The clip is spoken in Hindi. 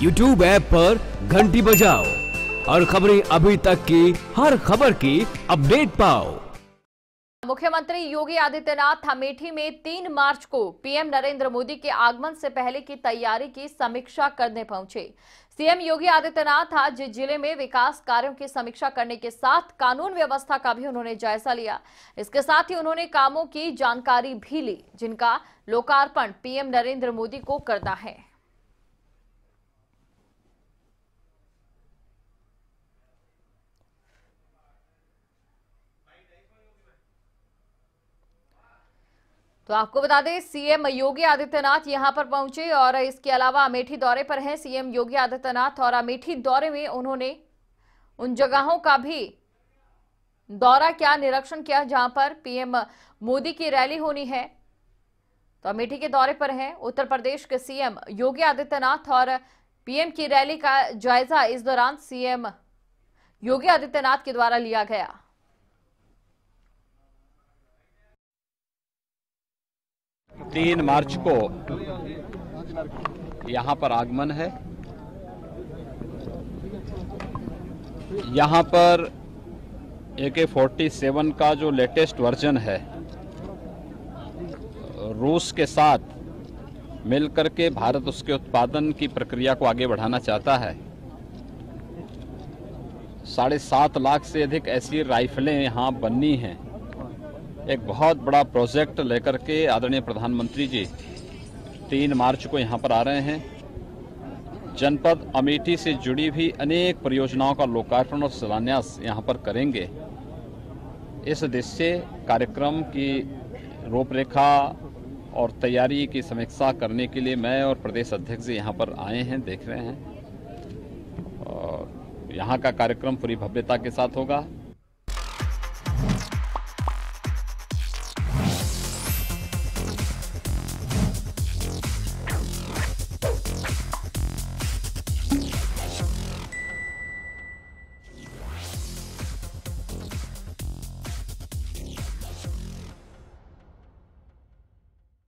यूट्यूब ऐप पर घंटी बजाओ और खबरें अभी तक की हर खबर की अपडेट पाओ मुख्यमंत्री योगी आदित्यनाथ अमेठी में 3 मार्च को पीएम नरेंद्र मोदी के आगमन से पहले की तैयारी की समीक्षा करने पहुंचे सीएम योगी आदित्यनाथ आज जिले में विकास कार्यों की समीक्षा करने के साथ कानून व्यवस्था का भी उन्होंने जायजा लिया इसके साथ ही उन्होंने कामों की जानकारी भी ली जिनका लोकार्पण पीएम नरेंद्र मोदी को करना है तो आपको बता दें सीएम योगी आदित्यनाथ यहां पर पहुंचे और इसके अलावा अमेठी दौरे पर हैं सीएम योगी आदित्यनाथ और अमेठी दौरे में उन्होंने उन जगहों का भी दौरा किया निरीक्षण किया जहां पर पीएम मोदी की रैली होनी है तो अमेठी के दौरे पर हैं उत्तर प्रदेश के सीएम योगी आदित्यनाथ और पीएम की रैली का जायजा इस दौरान सीएम योगी आदित्यनाथ के द्वारा लिया गया तीन मार्च को यहाँ पर आगमन है यहाँ पर ए के फोर्टी सेवन का जो लेटेस्ट वर्जन है रूस के साथ मिलकर के भारत उसके उत्पादन की प्रक्रिया को आगे बढ़ाना चाहता है साढ़े सात लाख से अधिक ऐसी राइफलें यहाँ बननी हैं एक बहुत बड़ा प्रोजेक्ट लेकर के आदरणीय प्रधानमंत्री जी तीन मार्च को यहाँ पर आ रहे हैं जनपद अमेठी से जुड़ी भी अनेक परियोजनाओं का लोकार्पण और शिलान्यास यहाँ पर करेंगे इस उद्देश्य कार्यक्रम की रूपरेखा और तैयारी की समीक्षा करने के लिए मैं और प्रदेश अध्यक्ष जी यहाँ पर आए हैं देख रहे हैं और यहाँ का कार्यक्रम पूरी भव्यता के साथ होगा